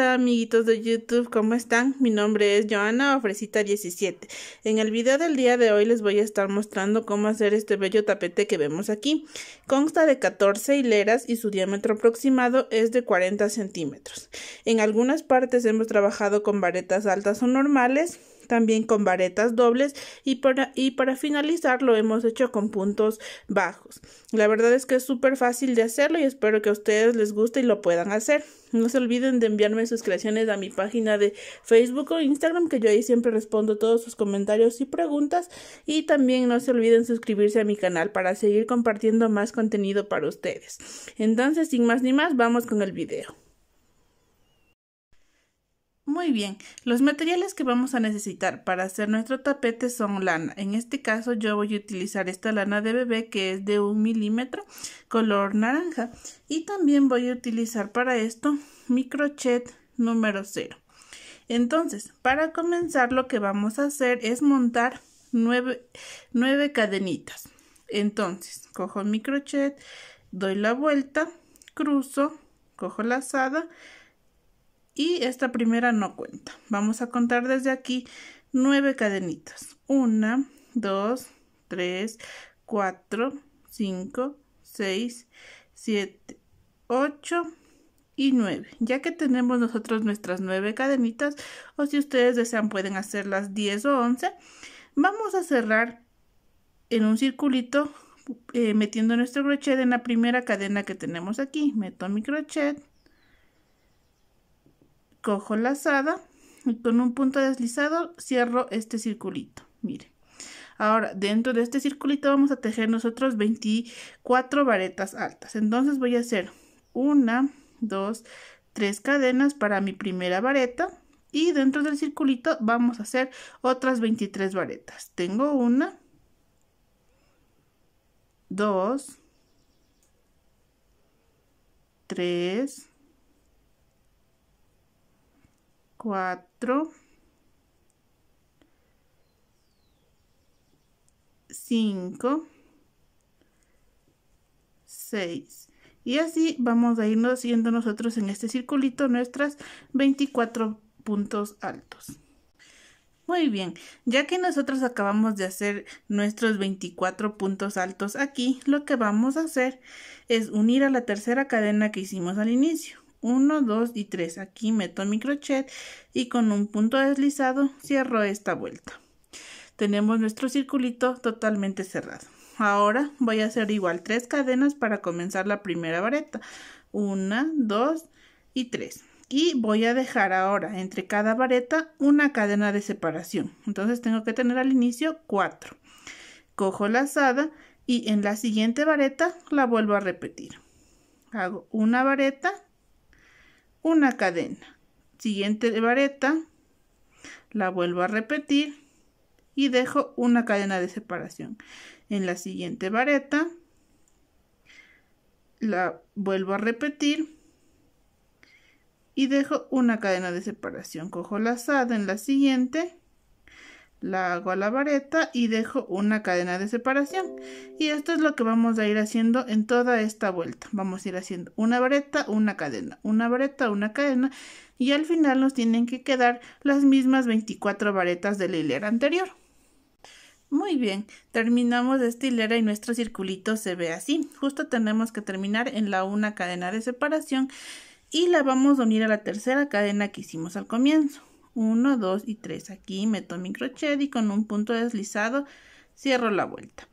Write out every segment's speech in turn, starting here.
Hola amiguitos de YouTube, ¿cómo están? Mi nombre es Joana Ofrecita17. En el video del día de hoy les voy a estar mostrando cómo hacer este bello tapete que vemos aquí. Consta de 14 hileras y su diámetro aproximado es de 40 centímetros. En algunas partes hemos trabajado con varetas altas o normales también con varetas dobles y para, finalizar lo hemos hecho con puntos bajos. La verdad es que es súper fácil de hacerlo y espero que a ustedes les guste y lo puedan hacer. No se olviden de enviarme sus creaciones a mi página de Facebook o Instagram, que yo ahí siempre respondo todos sus comentarios y preguntas. Y también no se olviden suscribirse a mi canal para seguir compartiendo más contenido para ustedes. Entonces, sin más ni más, vamos con el video. Muy bien, los materiales que vamos a necesitar para hacer nuestro tapete son lana. En este caso yo voy a utilizar esta lana de bebé que es de un milímetro color naranja y también voy a utilizar para esto mi crochet número 0. Entonces, para comenzar lo que vamos a hacer es montar nueve cadenitas. Entonces, cojo mi crochet, doy la vuelta, cruzo, cojo la lazada y esta primera no cuenta. Vamos a contar desde aquí nueve cadenitas. Una, dos, tres, cuatro, cinco, seis, siete, ocho y nueve. Ya que tenemos nosotros nuestras nueve cadenitas, o si ustedes desean pueden hacer las 10 o once. vamos a cerrar en un circulito eh, metiendo nuestro crochet en la primera cadena que tenemos aquí. Meto mi crochet cojo la lazada y con un punto deslizado cierro este circulito. mire Ahora, dentro de este circulito vamos a tejer nosotros 24 varetas altas. Entonces voy a hacer una, dos, tres cadenas para mi primera vareta. Y dentro del circulito vamos a hacer otras 23 varetas. Tengo una, dos, tres, 4, 5, 6. Y así vamos a irnos haciendo nosotros en este circulito nuestras 24 puntos altos. Muy bien, ya que nosotros acabamos de hacer nuestros 24 puntos altos aquí, lo que vamos a hacer es unir a la tercera cadena que hicimos al inicio. 1, 2 y 3. Aquí meto mi crochet y con un punto deslizado cierro esta vuelta. Tenemos nuestro circulito totalmente cerrado. Ahora voy a hacer igual tres cadenas para comenzar la primera vareta. 1, 2 y 3 y voy a dejar ahora entre cada vareta una cadena de separación. Entonces tengo que tener al inicio 4. Cojo la lazada y en la siguiente vareta la vuelvo a repetir. Hago una vareta, una cadena. Siguiente vareta, la vuelvo a repetir y dejo una cadena de separación. En la siguiente vareta, la vuelvo a repetir y dejo una cadena de separación. Cojo lazada en la siguiente la hago a la vareta y dejo una cadena de separación y esto es lo que vamos a ir haciendo en toda esta vuelta vamos a ir haciendo una vareta una cadena una vareta una cadena y al final nos tienen que quedar las mismas 24 varetas de la hilera anterior muy bien, terminamos esta hilera y nuestro circulito se ve así. Justo tenemos que terminar en la una cadena de separación y la vamos a unir a la tercera cadena que hicimos al comienzo. 1, 2 y 3. Aquí meto mi crochet y con un punto deslizado cierro la vuelta.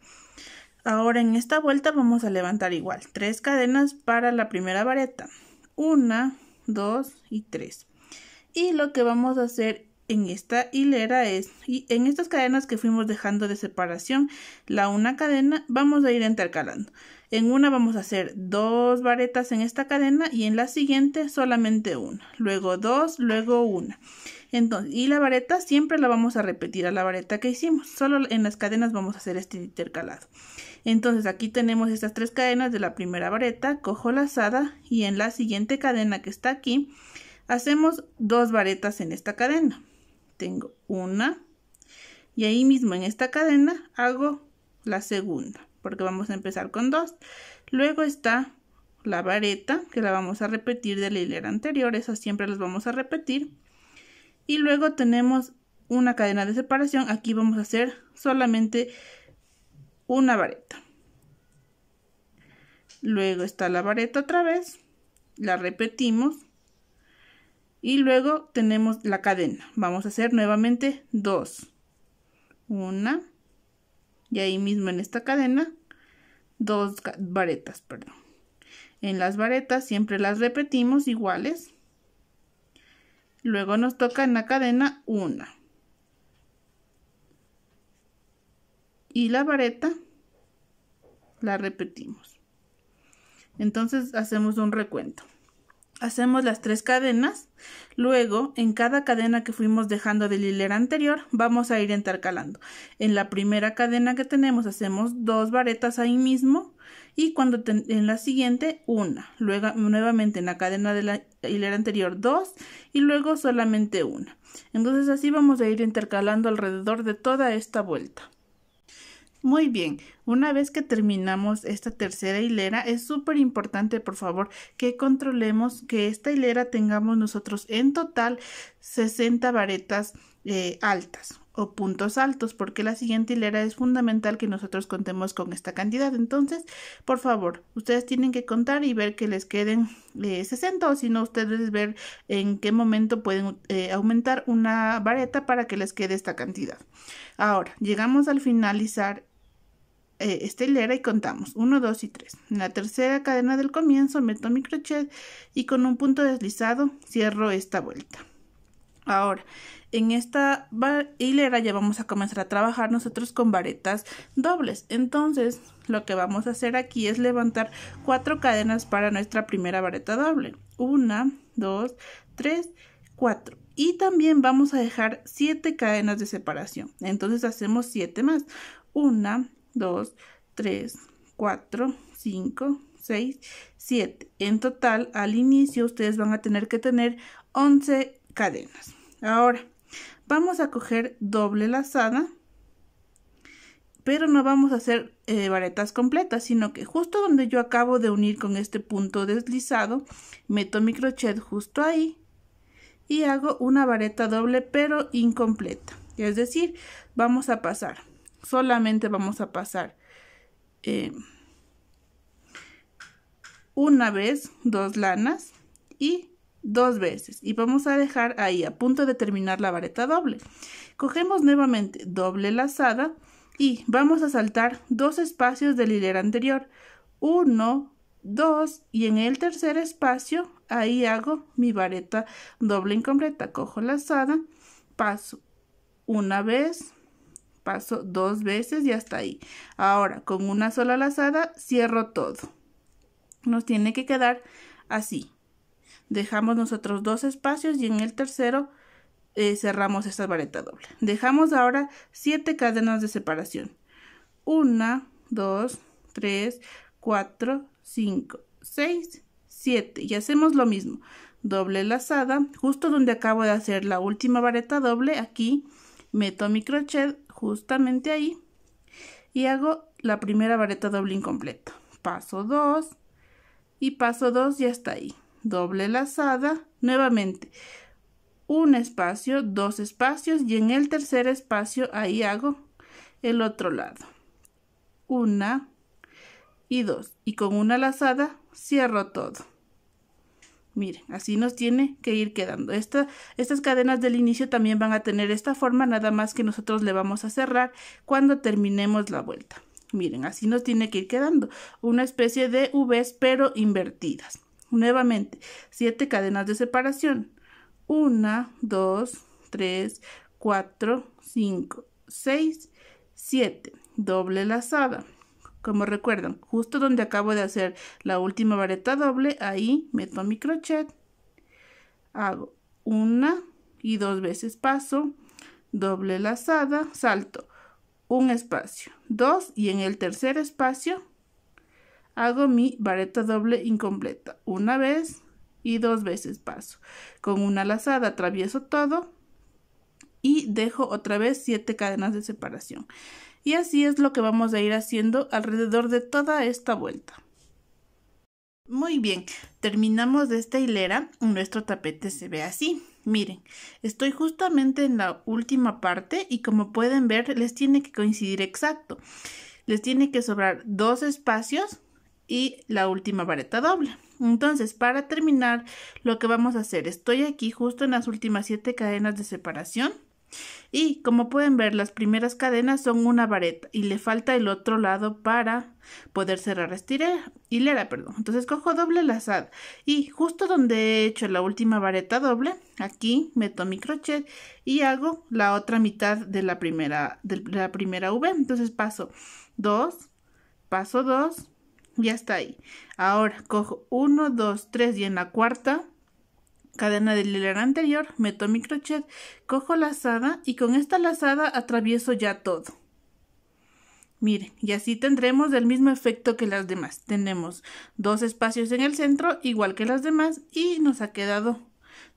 Ahora en esta vuelta vamos a levantar igual tres cadenas para la primera vareta. 1, 2 y 3. Y lo que vamos a hacer en esta hilera es, y en estas cadenas que fuimos dejando de separación, la una cadena, vamos a ir intercalando. En una vamos a hacer dos varetas en esta cadena y en la siguiente solamente una. Luego dos, luego una. Entonces, y la vareta siempre la vamos a repetir a la vareta que hicimos. Solo en las cadenas vamos a hacer este intercalado. Entonces aquí tenemos estas tres cadenas de la primera vareta, cojo la asada y en la siguiente cadena que está aquí hacemos dos varetas en esta cadena. Tengo una y ahí mismo en esta cadena hago la segunda porque vamos a empezar con dos. Luego está la vareta, que la vamos a repetir de la hilera anterior, esas siempre las vamos a repetir. Y luego tenemos una cadena de separación, aquí vamos a hacer solamente una vareta. Luego está la vareta otra vez, la repetimos. Y luego tenemos la cadena, vamos a hacer nuevamente dos. Una, y ahí mismo en esta cadena dos varetas, perdón. En las varetas siempre las repetimos iguales. Luego nos toca en la cadena una. Y la vareta la repetimos. Entonces hacemos un recuento hacemos las tres cadenas, luego en cada cadena que fuimos dejando del hilera anterior vamos a ir intercalando. En la primera cadena que tenemos hacemos dos varetas ahí mismo y cuando en la siguiente una, luego nuevamente en la cadena de la hilera anterior dos y luego solamente una. Entonces así vamos a ir intercalando alrededor de toda esta vuelta. Muy bien, una vez que terminamos esta tercera hilera, es súper importante, por favor, que controlemos que esta hilera tengamos nosotros en total 60 varetas eh, altas o puntos altos, porque la siguiente hilera es fundamental que nosotros contemos con esta cantidad. Entonces, por favor, ustedes tienen que contar y ver que les queden 60 eh, o si no, ustedes ver en qué momento pueden eh, aumentar una vareta para que les quede esta cantidad. Ahora, llegamos al finalizar eh, esta hilera y contamos 1, 2 y 3. En la tercera cadena del comienzo meto mi crochet y con un punto deslizado cierro esta vuelta. Ahora, en esta hilera ya vamos a comenzar a trabajar nosotros con varetas dobles. Entonces, lo que vamos a hacer aquí es levantar cuatro cadenas para nuestra primera vareta doble. Una, dos, tres, cuatro. Y también vamos a dejar siete cadenas de separación. Entonces hacemos siete más. Una, 2, 3, 4, 5, 6, 7. En total, al inicio ustedes van a tener que tener 11 cadenas. Ahora, vamos a coger doble lazada, pero no vamos a hacer eh, varetas completas, sino que justo donde yo acabo de unir con este punto deslizado, meto mi crochet justo ahí y hago una vareta doble pero incompleta. Es decir, vamos a pasar solamente vamos a pasar eh, una vez dos lanas y dos veces y vamos a dejar ahí a punto de terminar la vareta doble cogemos nuevamente doble lazada y vamos a saltar dos espacios del hilera anterior uno dos y en el tercer espacio ahí hago mi vareta doble incompleta cojo lazada paso una vez paso dos veces y hasta ahí. Ahora, con una sola lazada, cierro todo. Nos tiene que quedar así. Dejamos nosotros dos espacios y en el tercero eh, cerramos esta vareta doble. Dejamos ahora siete cadenas de separación. una dos tres cuatro cinco seis siete Y hacemos lo mismo. Doble lazada, justo donde acabo de hacer la última vareta doble, aquí meto mi crochet justamente ahí y hago la primera vareta doble incompleta. Paso 2 y paso 2 ya está ahí. Doble lazada, nuevamente un espacio, dos espacios y en el tercer espacio ahí hago el otro lado. Una y dos y con una lazada cierro todo. Miren, así nos tiene que ir quedando. estas cadenas del inicio también van a tener esta forma, nada más que nosotros le vamos a cerrar cuando terminemos la vuelta. Miren, así nos tiene que ir quedando. Una especie de Vs pero invertidas. Nuevamente, siete cadenas de separación. una, dos, tres, cuatro, cinco, seis, siete, Doble lazada. Como recuerdan, justo donde acabo de hacer la última vareta doble, ahí meto mi crochet. Hago una y dos veces paso, doble lazada, salto, un espacio, dos y en el tercer espacio hago mi vareta doble incompleta. Una vez y dos veces paso. Con una lazada atravieso todo y dejo otra vez siete cadenas de separación. Y así es lo que vamos a ir haciendo alrededor de toda esta vuelta. Muy bien, terminamos de esta hilera, nuestro tapete se ve así. Miren, estoy justamente en la última parte y como pueden ver les tiene que coincidir exacto. Les tiene que sobrar dos espacios y la última vareta doble. Entonces, para terminar, lo que vamos a hacer, estoy aquí justo en las últimas siete cadenas de separación y, como pueden ver, las primeras cadenas son una vareta y le falta el otro lado para poder cerrar esta hilera, perdón. Entonces cojo doble lazada y justo donde he hecho la última vareta doble, aquí meto mi crochet y hago la otra mitad de la primera, de la primera V. Entonces paso 2, paso 2 y está ahí. Ahora cojo 1, 2, 3 y en la cuarta cadena del hilar anterior, meto mi crochet, cojo lazada y con esta lazada atravieso ya todo. Miren, y así tendremos el mismo efecto que las demás. Tenemos dos espacios en el centro, igual que las demás, y nos ha quedado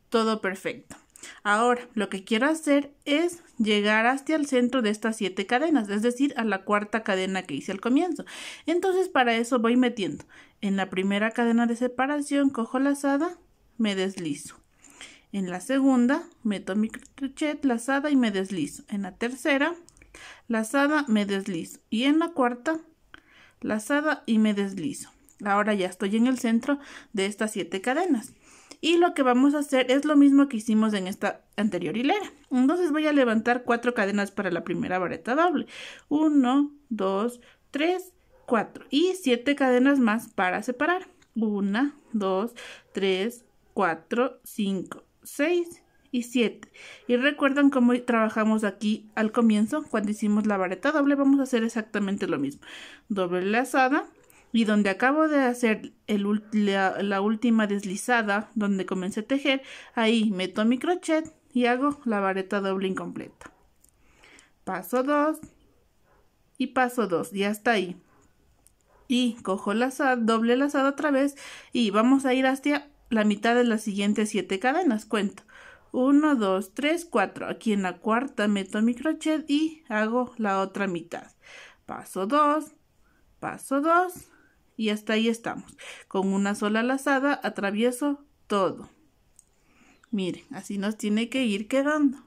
todo perfecto. Ahora, lo que quiero hacer es llegar hasta el centro de estas siete cadenas, es decir, a la cuarta cadena que hice al comienzo. Entonces, para eso voy metiendo en la primera cadena de separación, cojo lazada, me deslizo. En la segunda, meto mi crochet, lazada y me deslizo. En la tercera, lazada, me deslizo. Y en la cuarta, lazada y me deslizo. Ahora ya estoy en el centro de estas siete cadenas. Y lo que vamos a hacer es lo mismo que hicimos en esta anterior hilera. Entonces voy a levantar cuatro cadenas para la primera vareta doble. uno dos tres cuatro y siete cadenas más para separar. una 2, 3, 4, 5, 6 y 7. Y recuerdan cómo trabajamos aquí al comienzo, cuando hicimos la vareta doble, vamos a hacer exactamente lo mismo. Doble lazada y donde acabo de hacer la, última deslizada, donde comencé a tejer, ahí meto mi crochet y hago la vareta doble incompleta. Paso 2 y paso 2 y hasta ahí. Y cojo lazada, doble lazada otra vez y vamos a ir hacia la mitad de las siguientes siete cadenas. Cuento. 1, 2, 3, 4. Aquí en la cuarta meto mi crochet y hago la otra mitad. Paso 2, paso 2 y hasta ahí estamos. Con una sola lazada atravieso todo. Miren, así nos tiene que ir quedando.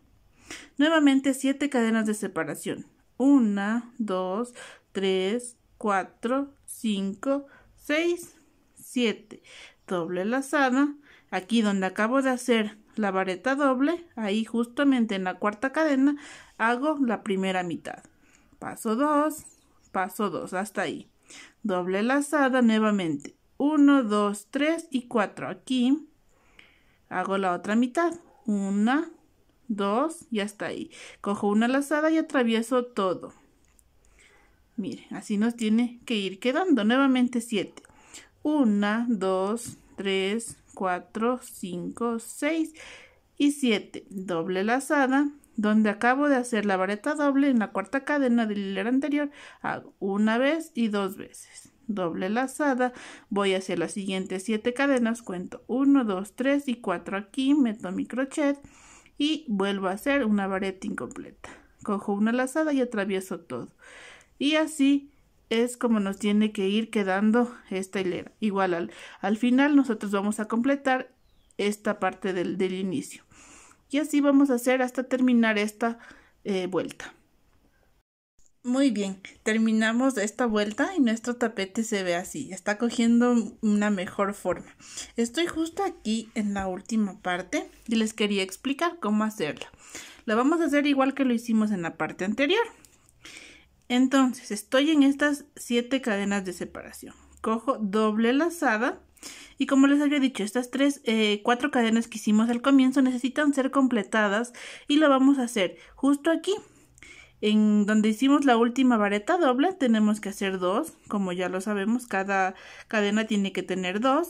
Nuevamente 7 cadenas de separación. 1, 2, 3, 4, 5, 6, 7 doble lazada, aquí donde acabo de hacer la vareta doble, ahí justamente en la cuarta cadena hago la primera mitad. Paso 2, paso 2, hasta ahí. Doble lazada nuevamente. 1, 2, 3 y 4. Aquí hago la otra mitad. 1, 2 y hasta ahí. Cojo una lazada y atravieso todo. Miren, así nos tiene que ir quedando. Nuevamente 7. 1, 2, 3, 4, 5, 6 y 7. Doble lazada, donde acabo de hacer la vareta doble en la cuarta cadena del hilero anterior, hago una vez y dos veces. Doble lazada, voy hacia las siguientes 7 cadenas, cuento 1, 2, 3 y 4 aquí, meto mi crochet y vuelvo a hacer una vareta incompleta. Cojo una lazada y atravieso todo. Y así es como nos tiene que ir quedando esta hilera. Igual al, final nosotros vamos a completar esta parte del, inicio. Y así vamos a hacer hasta terminar esta eh, vuelta. Muy bien, terminamos esta vuelta y nuestro tapete se ve así, está cogiendo una mejor forma. Estoy justo aquí en la última parte y les quería explicar cómo hacerla. La vamos a hacer igual que lo hicimos en la parte anterior. Entonces, estoy en estas siete cadenas de separación. Cojo doble lazada y como les había dicho, estas tres, eh, cuatro cadenas que hicimos al comienzo necesitan ser completadas y lo vamos a hacer justo aquí. En donde hicimos la última vareta doble tenemos que hacer dos, como ya lo sabemos, cada cadena tiene que tener dos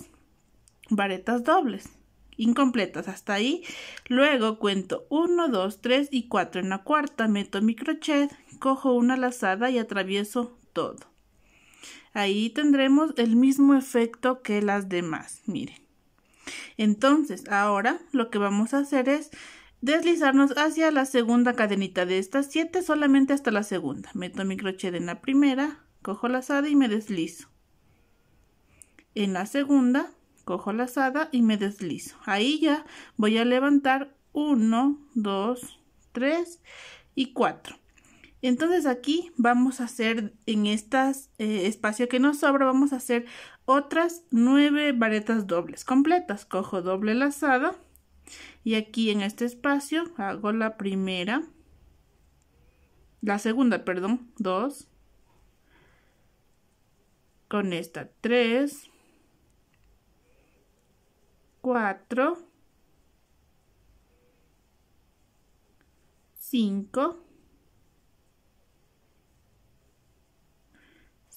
varetas dobles incompletas hasta ahí luego cuento 1 2 3 y 4 en la cuarta meto mi crochet cojo una lazada y atravieso todo. Ahí tendremos el mismo efecto que las demás, miren. Entonces, ahora lo que vamos a hacer es deslizarnos hacia la segunda cadenita de estas siete, solamente hasta la segunda. Meto mi crochet en la primera, cojo lazada y me deslizo. En la segunda, cojo lazada y me deslizo. Ahí ya voy a levantar 1, 2, 3 y 4. Entonces aquí vamos a hacer en este espacio que nos sobra, vamos a hacer otras nueve varetas dobles completas. Cojo doble lazada y aquí en este espacio hago la primera, la segunda, perdón, dos, con esta tres, cuatro, cinco,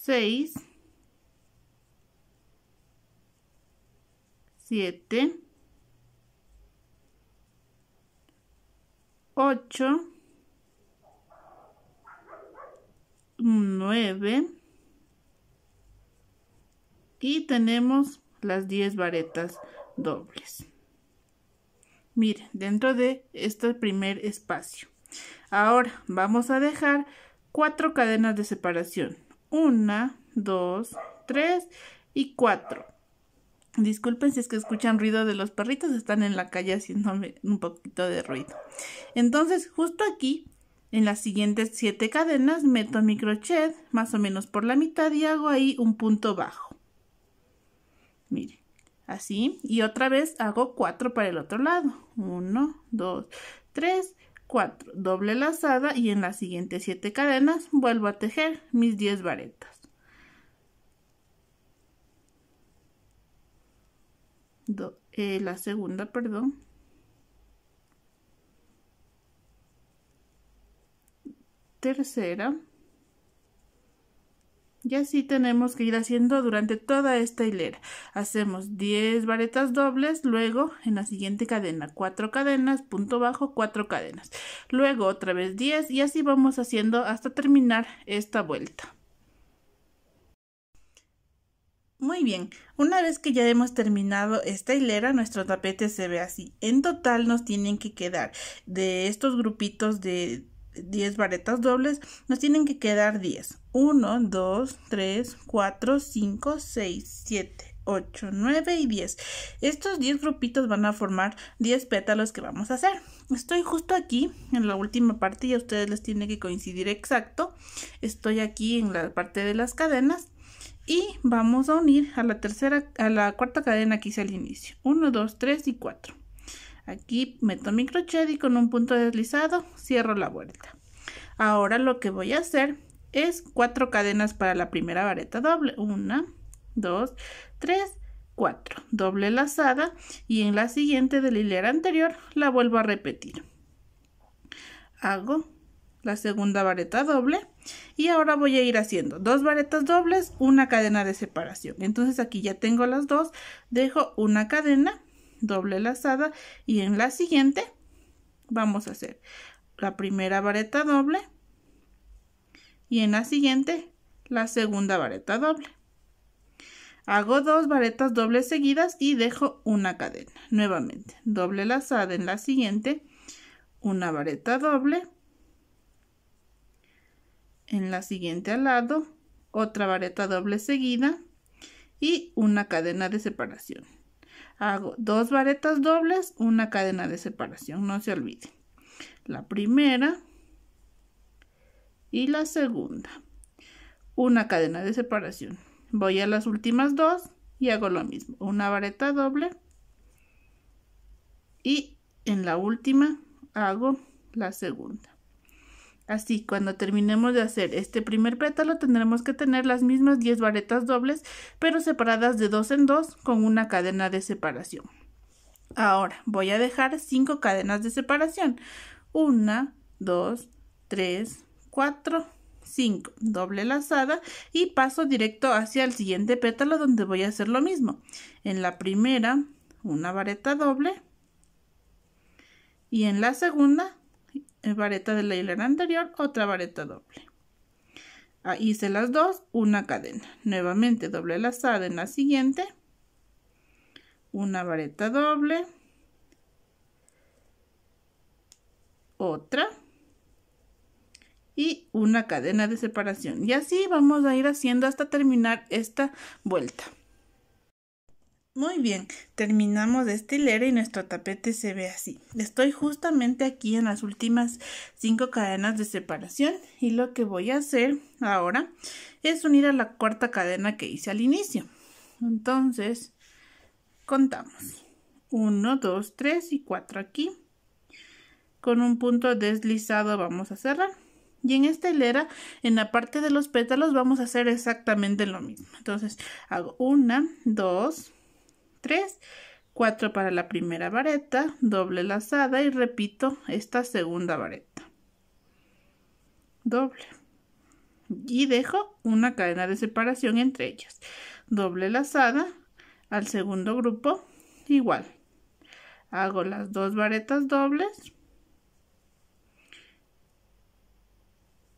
6, 7, 8, 9 y tenemos las 10 varetas dobles. Miren, dentro de este primer espacio. Ahora vamos a dejar cuatro cadenas de separación. Una, dos, tres y cuatro. Disculpen si es que escuchan ruido de los perritos, están en la calle haciéndome un poquito de ruido. Entonces, justo aquí, en las siguientes siete cadenas, meto mi crochet más o menos por la mitad y hago ahí un punto bajo. Miren, así. Y otra vez hago cuatro para el otro lado. Uno, dos, tres 4. Doble lazada y en las siguientes siete cadenas vuelvo a tejer mis 10 varetas. Eh, la segunda, perdón. Tercera. Y así tenemos que ir haciendo durante toda esta hilera. Hacemos 10 varetas dobles, luego en la siguiente cadena 4 cadenas, punto bajo 4 cadenas. Luego otra vez 10 y así vamos haciendo hasta terminar esta vuelta. Muy bien, una vez que ya hemos terminado esta hilera, nuestro tapete se ve así. En total nos tienen que quedar de estos grupitos de 10 varetas dobles, nos tienen que quedar 10. 1, 2, 3, 4, 5, 6, 7, 8, 9 y 10. Estos 10 grupitos van a formar 10 pétalos que vamos a hacer. Estoy justo aquí en la última parte y ustedes les tiene que coincidir exacto. Estoy aquí en la parte de las cadenas y vamos a unir a la tercera a la cuarta cadena que hice al inicio. 1, 2, 3 y 4. Aquí meto mi crochet y con un punto deslizado cierro la vuelta. Ahora lo que voy a hacer es cuatro cadenas para la primera vareta doble. Una, dos, tres, cuatro. Doble lazada y en la siguiente de la hilera anterior la vuelvo a repetir. Hago la segunda vareta doble y ahora voy a ir haciendo dos varetas dobles una cadena de separación entonces aquí ya tengo las dos dejo una cadena doble lazada y en la siguiente vamos a hacer la primera vareta doble y en la siguiente la segunda vareta doble hago dos varetas dobles seguidas y dejo una cadena nuevamente doble lazada en la siguiente una vareta doble en la siguiente al lado otra vareta doble seguida y una cadena de separación Hago dos varetas dobles, una cadena de separación, no se olviden. La primera y la segunda. Una cadena de separación. Voy a las últimas dos y hago lo mismo. Una vareta doble y en la última hago la segunda. Así, cuando terminemos de hacer este primer pétalo tendremos que tener las mismas 10 varetas dobles, pero separadas de dos en dos con una cadena de separación. Ahora voy a dejar 5 cadenas de separación. 1, 2, 3, 4, 5. Doble lazada y paso directo hacia el siguiente pétalo donde voy a hacer lo mismo. En la primera, una vareta doble. Y en la segunda, vareta de la hilera anterior, otra vareta doble. ahí hice las dos, una cadena. Nuevamente doble lazada en la siguiente, una vareta doble, otra y una cadena de separación. Y así vamos a ir haciendo hasta terminar esta vuelta. Muy bien, terminamos de hilera y nuestro tapete se ve así. Estoy justamente aquí en las últimas cinco cadenas de separación y lo que voy a hacer ahora es unir a la cuarta cadena que hice al inicio. Entonces, contamos. 1, 2, 3 y 4 aquí. Con un punto deslizado vamos a cerrar. Y en esta hilera, en la parte de los pétalos, vamos a hacer exactamente lo mismo. Entonces, hago 1, 2, 3, 4 para la primera vareta, doble lazada y repito esta segunda vareta. Doble. Y dejo una cadena de separación entre ellas. Doble lazada al segundo grupo igual. Hago las dos varetas dobles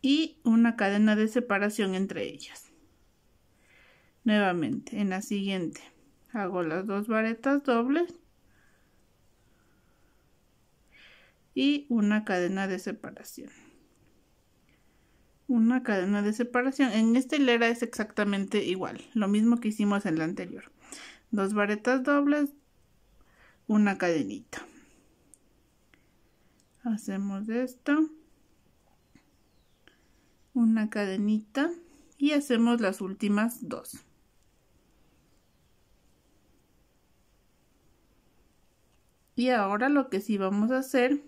y una cadena de separación entre ellas. Nuevamente en la siguiente hago las dos varetas dobles y una cadena de separación una cadena de separación en esta hilera es exactamente igual lo mismo que hicimos en la anterior dos varetas dobles una cadenita hacemos esto una cadenita y hacemos las últimas dos Y ahora lo que sí vamos a hacer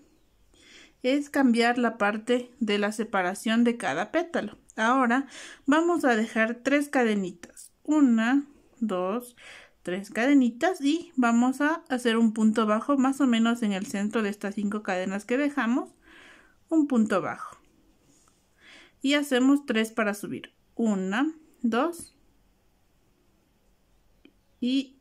es cambiar la parte de la separación de cada pétalo. Ahora vamos a dejar tres cadenitas. Una, dos, tres cadenitas y vamos a hacer un punto bajo más o menos en el centro de estas cinco cadenas que dejamos. Un punto bajo. Y hacemos tres para subir. Una, dos y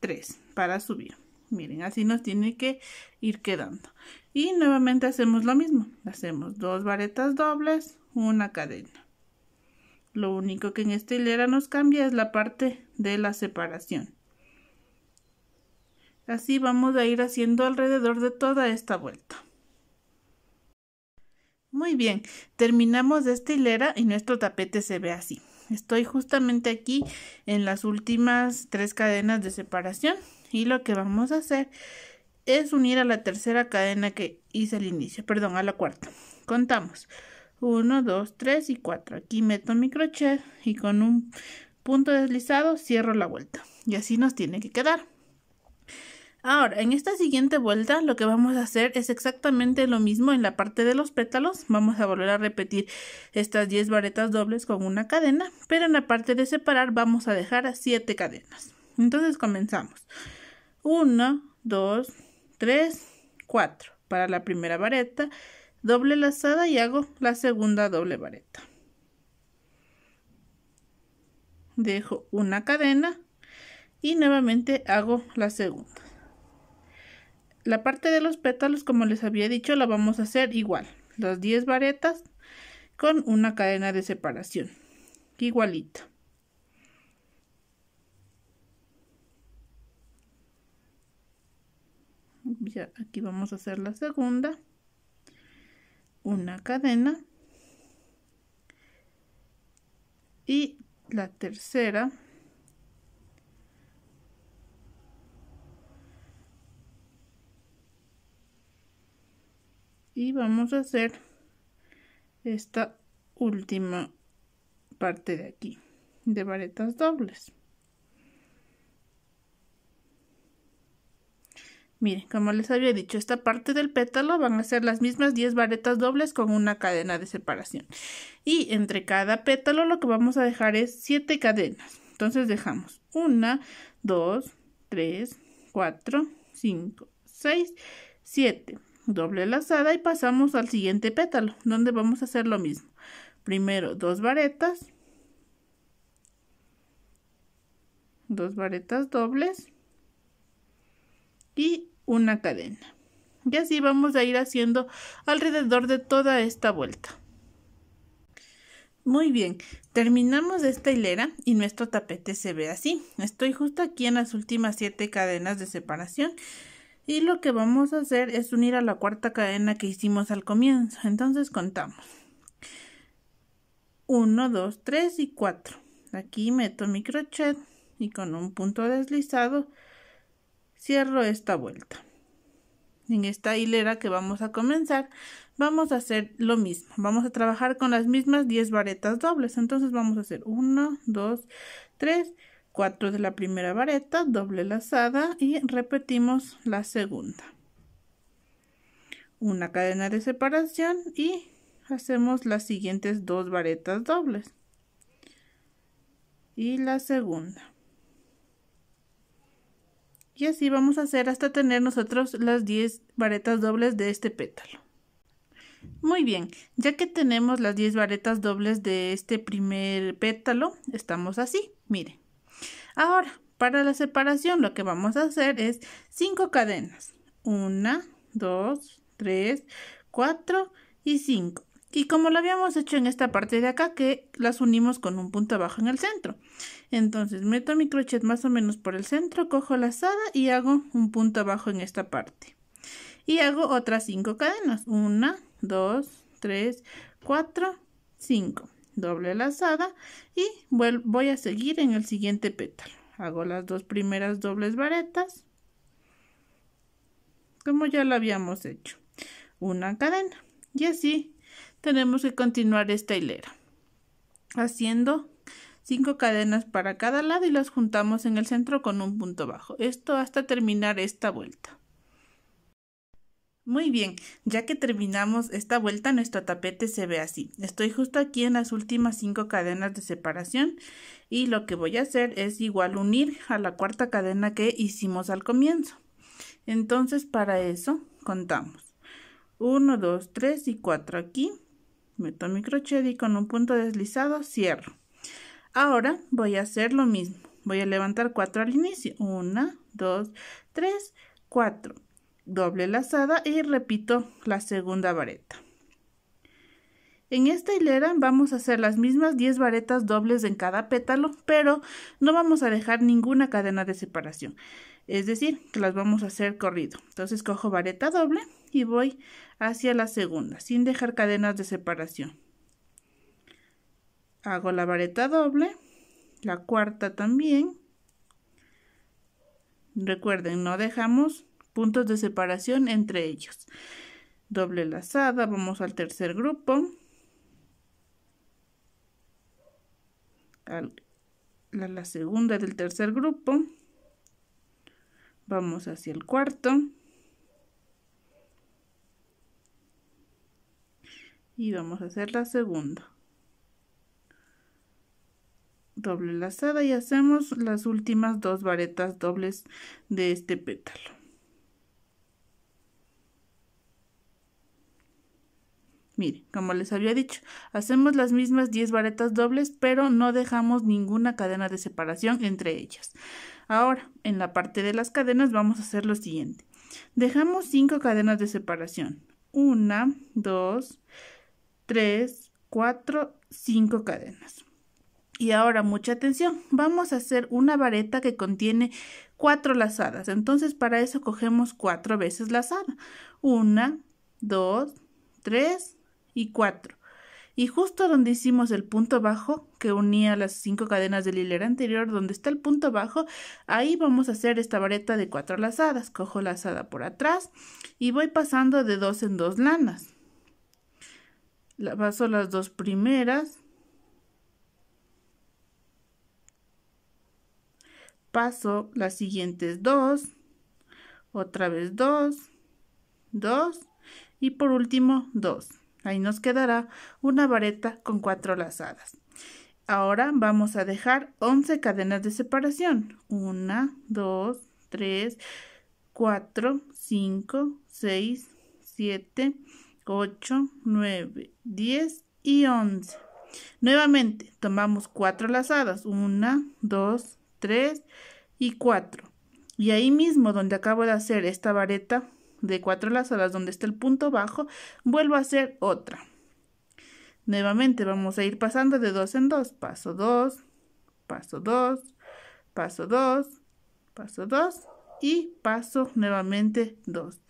tres para subir. Miren, así nos tiene que ir quedando. Y nuevamente hacemos lo mismo. Hacemos dos varetas dobles, una cadena. Lo único que en esta hilera nos cambia es la parte de la separación. Así vamos a ir haciendo alrededor de toda esta vuelta. Muy bien, terminamos esta hilera y nuestro tapete se ve así. Estoy justamente aquí en las últimas tres cadenas de separación y lo que vamos a hacer es unir a la tercera cadena que hice al inicio, perdón, a la cuarta. Contamos 1, 2, 3 y 4. Aquí meto mi crochet y con un punto deslizado cierro la vuelta. Y así nos tiene que quedar. Ahora, en esta siguiente vuelta lo que vamos a hacer es exactamente lo mismo en la parte de los pétalos. Vamos a volver a repetir estas 10 varetas dobles con una cadena, pero en la parte de separar vamos a dejar 7 cadenas. Entonces comenzamos. 1, 2, 3, 4. Para la primera vareta, doble lazada y hago la segunda doble vareta. Dejo una cadena y nuevamente hago la segunda. La parte de los pétalos, como les había dicho, la vamos a hacer igual. Las 10 varetas con una cadena de separación. igualito. ya aquí vamos a hacer la segunda una cadena y la tercera y vamos a hacer esta última parte de aquí de varetas dobles Miren, como les había dicho, esta parte del pétalo van a ser las mismas 10 varetas dobles con una cadena de separación. Y entre cada pétalo lo que vamos a dejar es 7 cadenas. Entonces dejamos 1, 2, 3, 4, 5, 6, 7. Doble lazada y pasamos al siguiente pétalo, donde vamos a hacer lo mismo. Primero dos varetas, dos varetas dobles y una cadena. Y así vamos a ir haciendo alrededor de toda esta vuelta. Muy bien, terminamos esta hilera y nuestro tapete se ve así. Estoy justo aquí en las últimas siete cadenas de separación y lo que vamos a hacer es unir a la cuarta cadena que hicimos al comienzo. Entonces contamos. 1, 2, 3 y 4. Aquí meto mi crochet y con un punto deslizado cierro esta vuelta. En esta hilera que vamos a comenzar, vamos a hacer lo mismo. Vamos a trabajar con las mismas 10 varetas dobles. Entonces vamos a hacer 1, 2, 3, 4 de la primera vareta, doble lazada y repetimos la segunda. Una cadena de separación y hacemos las siguientes dos varetas dobles. Y la segunda. Y así vamos a hacer hasta tener nosotros las 10 varetas dobles de este pétalo. Muy bien, ya que tenemos las 10 varetas dobles de este primer pétalo, estamos así, miren. Ahora, para la separación lo que vamos a hacer es 5 cadenas. 1, 2, 3, 4 y 5. Y como lo habíamos hecho en esta parte de acá, que las unimos con un punto abajo en el centro. Entonces meto mi crochet más o menos por el centro, cojo la lazada y hago un punto abajo en esta parte. Y hago otras cinco cadenas. una, dos, tres, cuatro, cinco, Doble lazada y voy a seguir en el siguiente pétalo. Hago las dos primeras dobles varetas. Como ya lo habíamos hecho. Una cadena. Y así tenemos que continuar esta hilera haciendo cinco cadenas para cada lado y las juntamos en el centro con un punto bajo esto hasta terminar esta vuelta muy bien, ya que terminamos esta vuelta, nuestro tapete se ve así. Estoy justo aquí en las últimas cinco cadenas de separación y lo que voy a hacer es igual unir a la cuarta cadena que hicimos al comienzo. Entonces, para eso, contamos. 1, 2, 3 y 4 aquí. Meto mi crochet y con un punto deslizado cierro. Ahora voy a hacer lo mismo. Voy a levantar 4 al inicio. 1, 2, 3, 4. Doble lazada y repito la segunda vareta. En esta hilera vamos a hacer las mismas 10 varetas dobles en cada pétalo, pero no vamos a dejar ninguna cadena de separación. Es decir, que las vamos a hacer corrido. Entonces cojo vareta doble y voy hacia la segunda, sin dejar cadenas de separación. Hago la vareta doble, la cuarta también. Recuerden, no dejamos puntos de separación entre ellos. Doble lazada, vamos al tercer grupo. la segunda del tercer grupo. Vamos hacia el cuarto. y vamos a hacer la segunda doble lazada y hacemos las últimas dos varetas dobles de este pétalo Miren, como les había dicho, hacemos las mismas 10 varetas dobles, pero no dejamos ninguna cadena de separación entre ellas. Ahora, en la parte de las cadenas vamos a hacer lo siguiente. Dejamos cinco cadenas de separación. 1, 2, 3, 4, 5 cadenas. Y ahora mucha atención, vamos a hacer una vareta que contiene cuatro lazadas. Entonces para eso cogemos cuatro veces lazada. 1, 2, 3 y 4 Y justo donde hicimos el punto bajo que unía las cinco cadenas del hilera anterior, donde está el punto bajo, ahí vamos a hacer esta vareta de cuatro lazadas. Cojo lazada por atrás y voy pasando de dos en dos lanas paso las dos primeras. Paso las siguientes dos. Otra vez dos. Dos. Y por último dos. Ahí nos quedará una vareta con cuatro lazadas. Ahora vamos a dejar 11 cadenas de separación. 1, 2, 3, 4, 5, 6, 7, 8, 9, 10 y 11. Nuevamente, tomamos 4 lazadas. 1, 2, 3 y 4. Y ahí mismo donde acabo de hacer esta vareta de 4 lazadas, donde está el punto bajo, vuelvo a hacer otra. Nuevamente vamos a ir pasando de 2 en 2. Paso 2, paso 2, paso 2, paso 2 y paso nuevamente 2.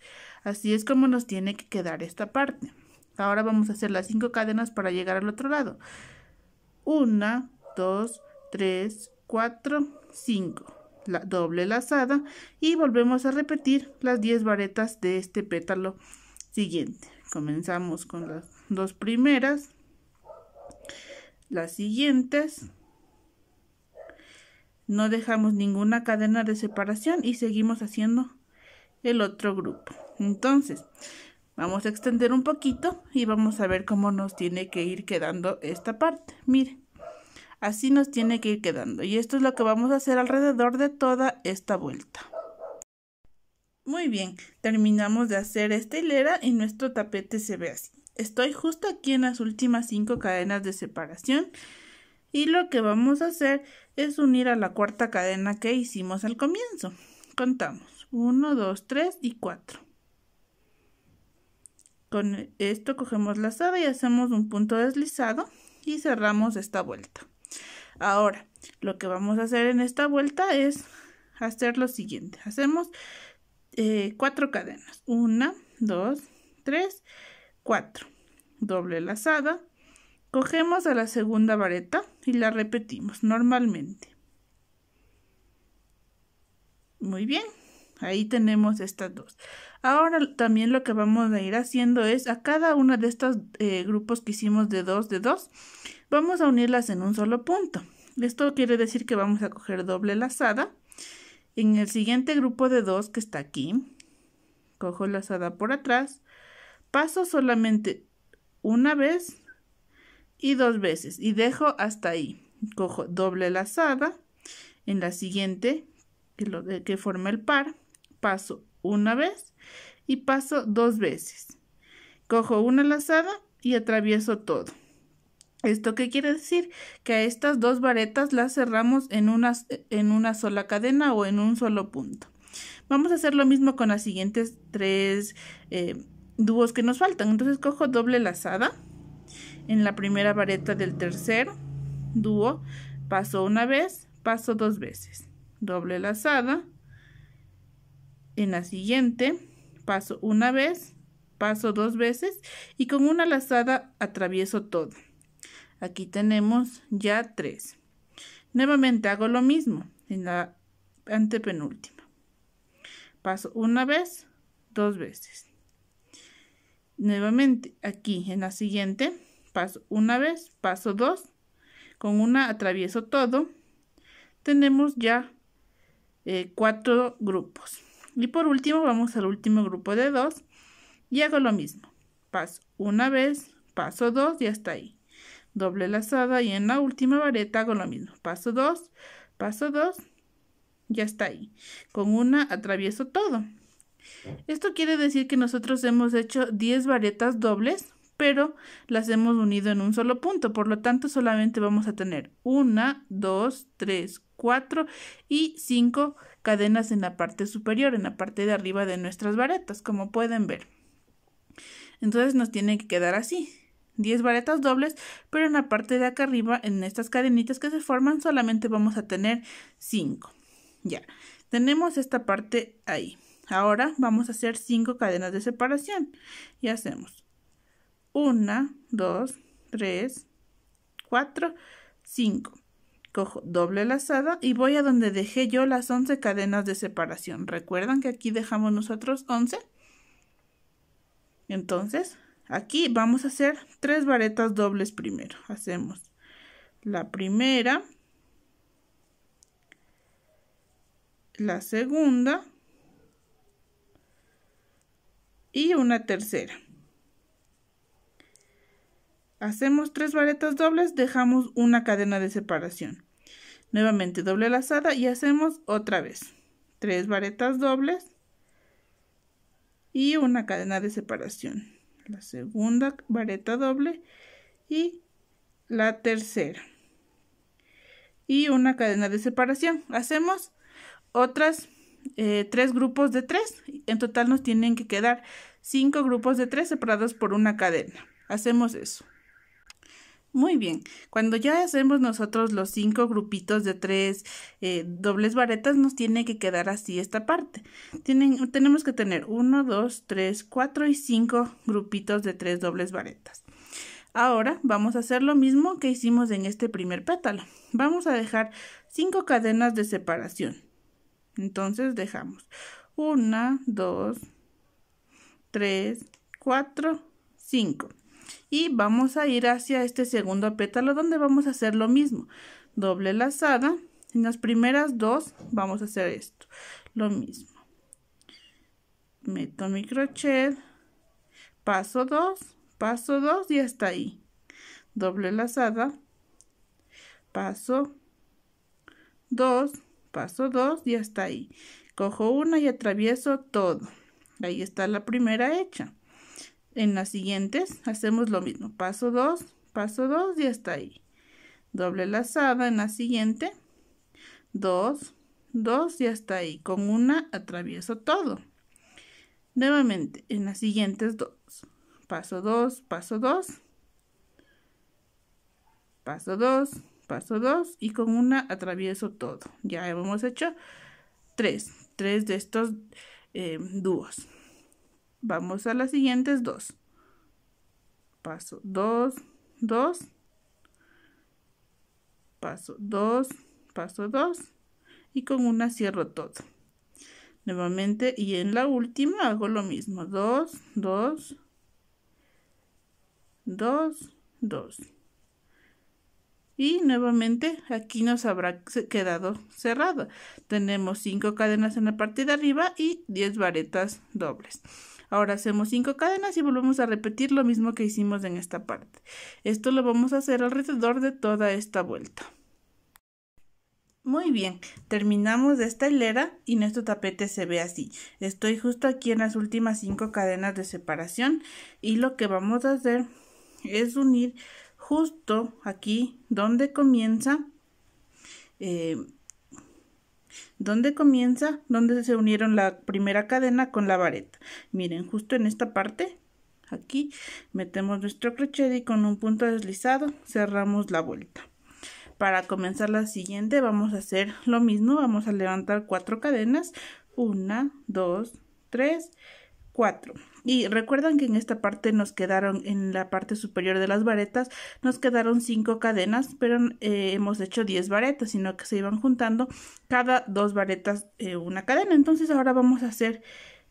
Así es como nos tiene que quedar esta parte. Ahora vamos a hacer las cinco cadenas para llegar al otro lado. 1, 2, 3, 4, 5. La doble lazada y volvemos a repetir las 10 varetas de este pétalo siguiente. Comenzamos con las dos primeras, las siguientes. No dejamos ninguna cadena de separación y seguimos haciendo el otro grupo. Entonces, vamos a extender un poquito y vamos a ver cómo nos tiene que ir quedando esta parte. Mire, así nos tiene que ir quedando. Y esto es lo que vamos a hacer alrededor de toda esta vuelta. Muy bien, terminamos de hacer esta hilera y nuestro tapete se ve así. Estoy justo aquí en las últimas cinco cadenas de separación y lo que vamos a hacer es unir a la cuarta cadena que hicimos al comienzo. Contamos 1, 2, 3 y 4. Con esto cogemos la y hacemos un punto deslizado y cerramos esta vuelta. Ahora, lo que vamos a hacer en esta vuelta es hacer lo siguiente. Hacemos eh, cuatro cadenas. Una, dos, tres, cuatro. Doble lazada. Cogemos a la segunda vareta y la repetimos normalmente. Muy bien. Ahí tenemos estas dos. Ahora también lo que vamos a ir haciendo es a cada uno de estos eh, grupos que hicimos de dos de dos, vamos a unirlas en un solo punto. Esto quiere decir que vamos a coger doble lazada. En el siguiente grupo de dos que está aquí, cojo lazada por atrás, paso solamente una vez y dos veces y dejo hasta ahí. Cojo doble lazada en la siguiente que, lo, que forma el par, paso una vez y paso dos veces. Cojo una lazada y atravieso todo. ¿Esto qué quiere decir? Que a estas dos varetas las cerramos en una, en una sola cadena o en un solo punto. Vamos a hacer lo mismo con las siguientes tres eh, dúos que nos faltan. Entonces cojo doble lazada en la primera vareta del tercer dúo, paso una vez, paso dos veces, doble lazada, en la siguiente Paso una vez, paso dos veces y con una lazada atravieso todo. Aquí tenemos ya tres. Nuevamente hago lo mismo en la antepenúltima. Paso una vez, dos veces. Nuevamente aquí en la siguiente paso una vez, paso dos, con una atravieso todo. Tenemos ya eh, cuatro grupos. Y por último vamos al último grupo de dos y hago lo mismo. Paso una vez, paso dos y hasta ahí. Doble lazada y en la última vareta hago lo mismo. Paso dos, paso dos ya está ahí. Con una atravieso todo. Esto quiere decir que nosotros hemos hecho 10 varetas dobles, pero las hemos unido en un solo punto. Por lo tanto, solamente vamos a tener una dos tres cuatro y 5 cadenas en la parte superior, en la parte de arriba de nuestras varetas, como pueden ver. Entonces nos tiene que quedar así. 10 varetas dobles, pero en la parte de acá arriba, en estas cadenitas que se forman, solamente vamos a tener 5. Ya, tenemos esta parte ahí. Ahora vamos a hacer 5 cadenas de separación. Y hacemos 1, 2, 3, 4, 5 cojo doble lazada y voy a donde dejé yo las 11 cadenas de separación. ¿Recuerdan que aquí dejamos nosotros 11? Entonces, aquí vamos a hacer tres varetas dobles primero. Hacemos la primera, la segunda y una tercera. Hacemos tres varetas dobles, dejamos una cadena de separación. Nuevamente doble lazada y hacemos otra vez. Tres varetas dobles y una cadena de separación. La segunda vareta doble y la tercera. Y una cadena de separación. Hacemos otras eh, tres grupos de tres. En total nos tienen que quedar cinco grupos de tres separados por una cadena. Hacemos eso. Muy bien, cuando ya hacemos nosotros los cinco grupitos de tres eh, dobles varetas, nos tiene que quedar así esta parte. tenemos que tener uno, dos, tres, cuatro y cinco grupitos de tres dobles varetas. Ahora vamos a hacer lo mismo que hicimos en este primer pétalo. Vamos a dejar cinco cadenas de separación. Entonces dejamos una, dos, tres, cuatro, cinco y vamos a ir hacia este segundo pétalo donde vamos a hacer lo mismo doble lazada en las primeras dos vamos a hacer esto lo mismo meto mi crochet paso dos, paso dos y hasta ahí doble lazada paso dos, paso dos y hasta ahí cojo una y atravieso todo ahí está la primera hecha en las siguientes hacemos lo mismo. Paso 2, paso 2 y hasta ahí. Doble lazada en la siguiente. 2, 2 y hasta ahí. Con una atravieso todo. Nuevamente en las siguientes dos. Paso 2, paso 2. Paso 2, paso 2 y con una atravieso todo. Ya hemos hecho 3, 3 de estos eh, dúos. Vamos a las siguientes dos. Paso 2, 2. Paso 2, paso 2. Y con una cierro todo. Nuevamente y en la última hago lo mismo. 2, 2. 2, 2. Y nuevamente aquí nos habrá quedado cerrado. Tenemos 5 cadenas en la parte de arriba y 10 varetas dobles. Ahora hacemos cinco cadenas y volvemos a repetir lo mismo que hicimos en esta parte. Esto lo vamos a hacer alrededor de toda esta vuelta. Muy bien, terminamos esta hilera y nuestro tapete se ve así. Estoy justo aquí en las últimas cinco cadenas de separación y lo que vamos a hacer es unir justo aquí donde comienza eh, ¿Dónde comienza? ¿Dónde se unieron la primera cadena con la vareta? Miren, justo en esta parte, aquí, metemos nuestro crochet y con un punto deslizado cerramos la vuelta. Para comenzar la siguiente vamos a hacer lo mismo, vamos a levantar cuatro cadenas, una, dos, tres, cuatro. Y recuerdan que en esta parte nos quedaron, en la parte superior de las varetas, nos quedaron cinco cadenas, pero eh, hemos hecho 10 varetas, sino que se iban juntando cada dos varetas eh, una cadena. Entonces ahora vamos a hacer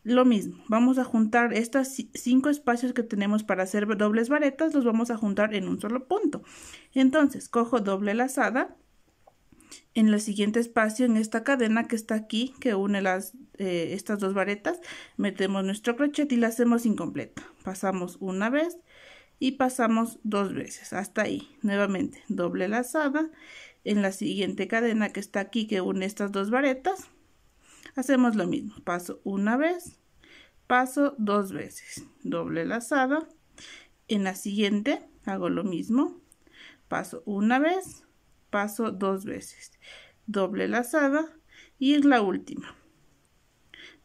lo mismo. Vamos a juntar estos cinco espacios que tenemos para hacer dobles varetas, los vamos a juntar en un solo punto. Entonces cojo doble lazada en el siguiente espacio, en esta cadena que está aquí, que une las, eh, estas dos varetas, metemos nuestro crochet y la hacemos incompleta. Pasamos una vez y pasamos dos veces, hasta ahí. Nuevamente, doble lazada. En la siguiente cadena que está aquí, que une estas dos varetas, hacemos lo mismo. Paso una vez, paso dos veces, doble lazada. En la siguiente hago lo mismo. Paso una vez, paso dos veces, doble lazada y es la última.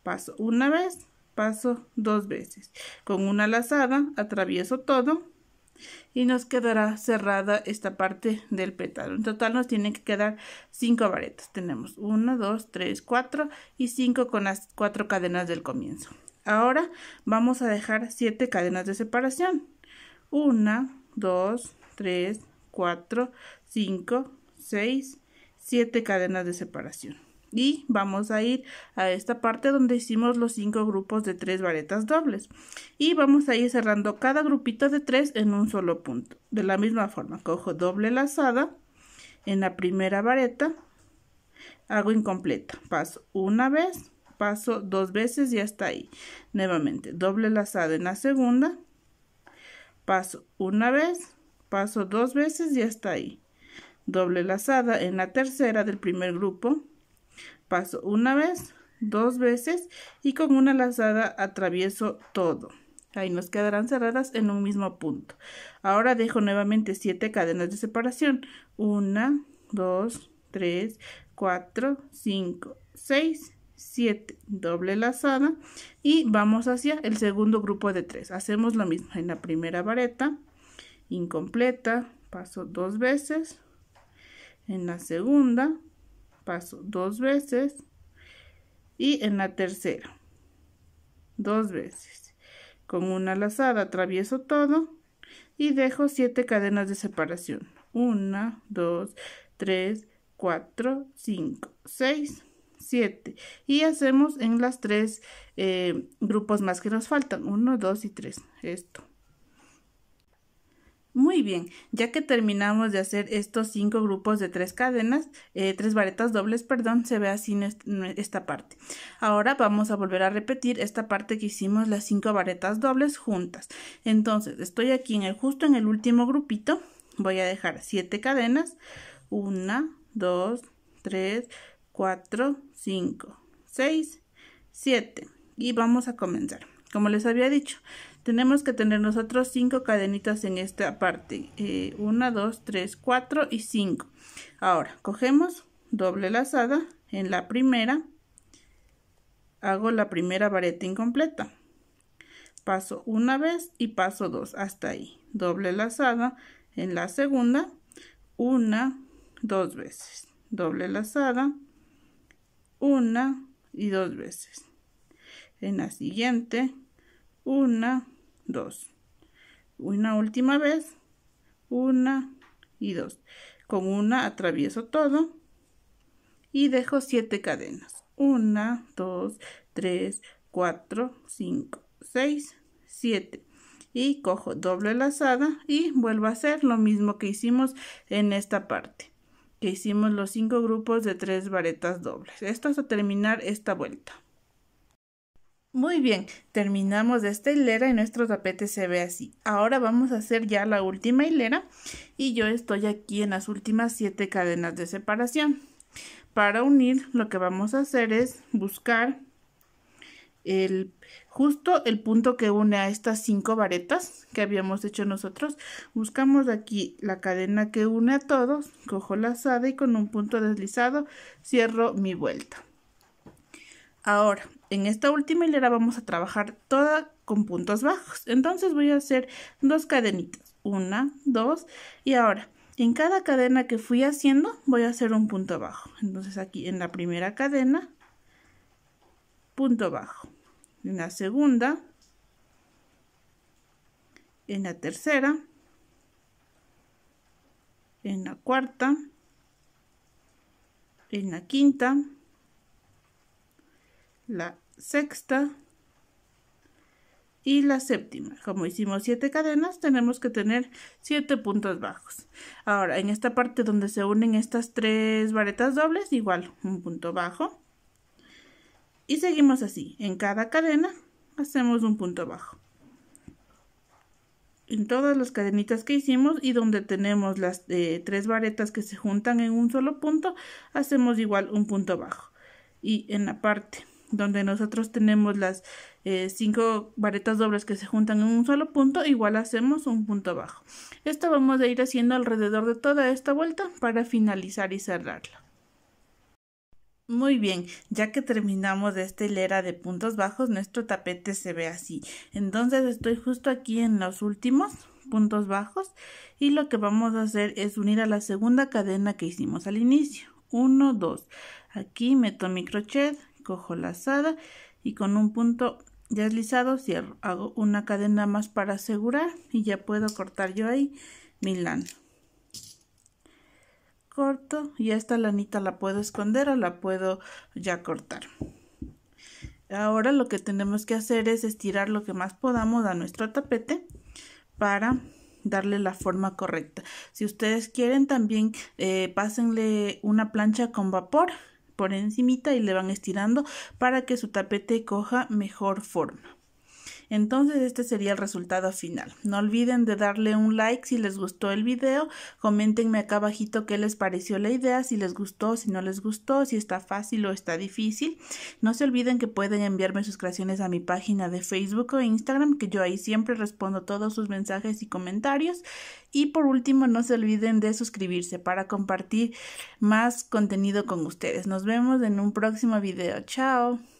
Paso una vez, paso dos veces. Con una lazada atravieso todo y nos quedará cerrada esta parte del pétalo. En total nos tienen que quedar cinco varetas. Tenemos una, dos, tres, cuatro y cinco con las cuatro cadenas del comienzo. Ahora vamos a dejar siete cadenas de separación. Una, dos, tres, cuatro. 5, 6, 7 cadenas de separación. Y vamos a ir a esta parte donde hicimos los 5 grupos de 3 varetas dobles. Y vamos a ir cerrando cada grupito de 3 en un solo punto. De la misma forma, cojo doble lazada en la primera vareta, hago incompleta, paso una vez, paso dos veces y hasta ahí. Nuevamente, doble lazada en la segunda, paso una vez, paso dos veces y hasta ahí doble lazada en la tercera del primer grupo, paso una vez, dos veces y con una lazada atravieso todo. Ahí nos quedarán cerradas en un mismo punto. Ahora dejo nuevamente siete cadenas de separación. una, dos, tres, cuatro, cinco, seis, siete, doble lazada y vamos hacia el segundo grupo de tres. Hacemos lo mismo en la primera vareta, incompleta, paso dos veces, en la segunda paso dos veces y en la tercera dos veces. Con una lazada atravieso todo y dejo siete cadenas de separación. 1, 2, 3, 4, 5, 6, 7. Y hacemos en las tres eh, grupos más que nos faltan. 1, 2 y 3. Esto. Muy bien, ya que terminamos de hacer estos cinco grupos de tres cadenas, eh, tres varetas dobles, perdón, se ve así esta parte. Ahora vamos a volver a repetir esta parte que hicimos las cinco varetas dobles juntas. Entonces, estoy aquí en el justo en el último grupito, voy a dejar siete cadenas, una, dos, tres, cuatro, cinco, seis, siete. Y vamos a comenzar. Como les había dicho, tenemos que tener nosotros cinco cadenitas en esta parte. Eh, una, dos, tres, cuatro y cinco. Ahora, cogemos doble lazada en la primera. Hago la primera vareta incompleta. Paso una vez y paso dos hasta ahí. Doble lazada en la segunda. Una, dos veces. Doble lazada. Una y dos veces. En la siguiente. Una, dos, Una última vez, una y dos. Con una atravieso todo y dejo siete cadenas. una, dos, tres, cuatro, cinco, seis, siete Y cojo doble lazada y vuelvo a hacer lo mismo que hicimos en esta parte. Que hicimos los cinco grupos de tres varetas dobles. Esto hasta terminar esta vuelta. Muy bien, terminamos esta hilera y nuestro tapete se ve así. Ahora vamos a hacer ya la última hilera y yo estoy aquí en las últimas siete cadenas de separación. Para unir lo que vamos a hacer es buscar el, justo el punto que une a estas cinco varetas que habíamos hecho nosotros. Buscamos aquí la cadena que une a todos, cojo la lazada y con un punto deslizado cierro mi vuelta. Ahora en esta última hilera vamos a trabajar toda con puntos bajos. Entonces voy a hacer dos cadenitas. Una, dos. Y ahora, en cada cadena que fui haciendo, voy a hacer un punto bajo. Entonces aquí en la primera cadena, punto bajo. En la segunda, en la tercera, en la cuarta, en la quinta, la sexta y la séptima. Como hicimos siete cadenas, tenemos que tener siete puntos bajos. Ahora, en esta parte donde se unen estas tres varetas dobles, igual un punto bajo. Y seguimos así. En cada cadena hacemos un punto bajo. En todas las cadenitas que hicimos y donde tenemos las eh, tres varetas que se juntan en un solo punto, hacemos igual un punto bajo. Y en la parte donde nosotros tenemos las eh, cinco varetas dobles que se juntan en un solo punto, igual hacemos un punto bajo. Esto vamos a ir haciendo alrededor de toda esta vuelta para finalizar y cerrarla. Muy bien, ya que terminamos esta hilera de puntos bajos, nuestro tapete se ve así. Entonces estoy justo aquí en los últimos puntos bajos y lo que vamos a hacer es unir a la segunda cadena que hicimos al inicio. 1, 2. Aquí meto mi crochet, cojo la asada y con un punto ya deslizado cierro. Hago una cadena más para asegurar y ya puedo cortar yo ahí mi lana. Corto y esta lanita la puedo esconder o la puedo ya cortar. Ahora lo que tenemos que hacer es estirar lo que más podamos a nuestro tapete para darle la forma correcta. Si ustedes quieren también eh, pásenle una plancha con vapor por encimita y le van estirando para que su tapete coja mejor forma. Entonces este sería el resultado final. No olviden de darle un like si les gustó el video, coméntenme acá abajito qué les pareció la idea, si les gustó, si no les gustó, si está fácil o está difícil. No se olviden que pueden enviarme sus creaciones a mi página de Facebook o Instagram, que yo ahí siempre respondo todos sus mensajes y comentarios. Y por último, no se olviden de suscribirse para compartir más contenido con ustedes. Nos vemos en un próximo video. Chao.